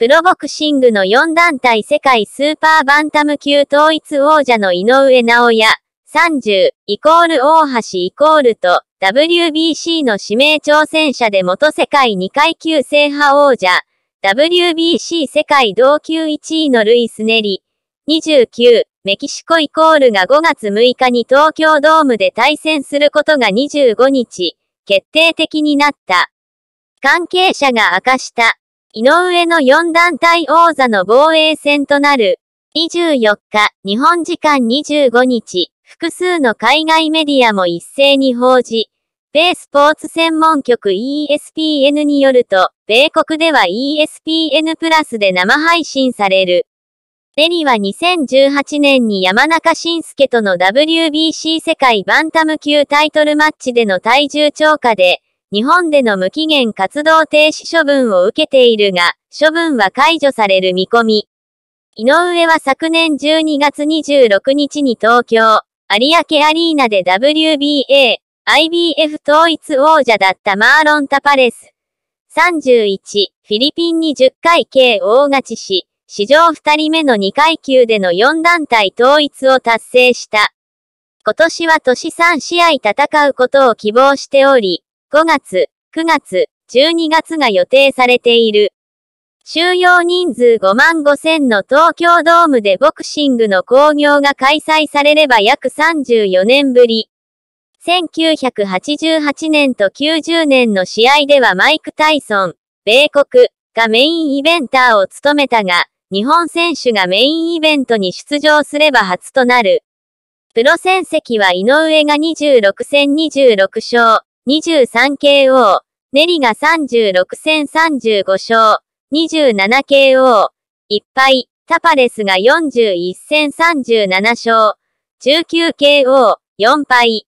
プロボクシングの4団体世界スーパーバンタム級統一王者の井上直也、30、イコール大橋イコールと、WBC の指名挑戦者で元世界2階級制覇王者、WBC 世界同級1位のルイス・ネリ、29、メキシコイコールが5月6日に東京ドームで対戦することが25日、決定的になった。関係者が明かした。井上の4団体王座の防衛戦となる。24日、日本時間25日、複数の海外メディアも一斉に報じ、米スポーツ専門局 ESPN によると、米国では ESPN プラスで生配信される。デリは2018年に山中晋介との WBC 世界バンタム級タイトルマッチでの体重超過で、日本での無期限活動停止処分を受けているが、処分は解除される見込み。井上は昨年12月26日に東京、有明アリーナで WBA、IBF 統一王者だったマーロン・タパレス。31、フィリピンに10回計大勝ちし、史上2人目の2階級での4団体統一を達成した。今年は年3試合戦うことを希望しており、5月、9月、12月が予定されている。収容人数5万5千の東京ドームでボクシングの興行が開催されれば約34年ぶり。1988年と90年の試合ではマイク・タイソン、米国がメインイベンターを務めたが、日本選手がメインイベントに出場すれば初となる。プロ戦績は井上が26戦26勝、23KO、ネリが36戦35勝、27KO、いっぱい、タパレスが41戦37勝、19KO、4敗。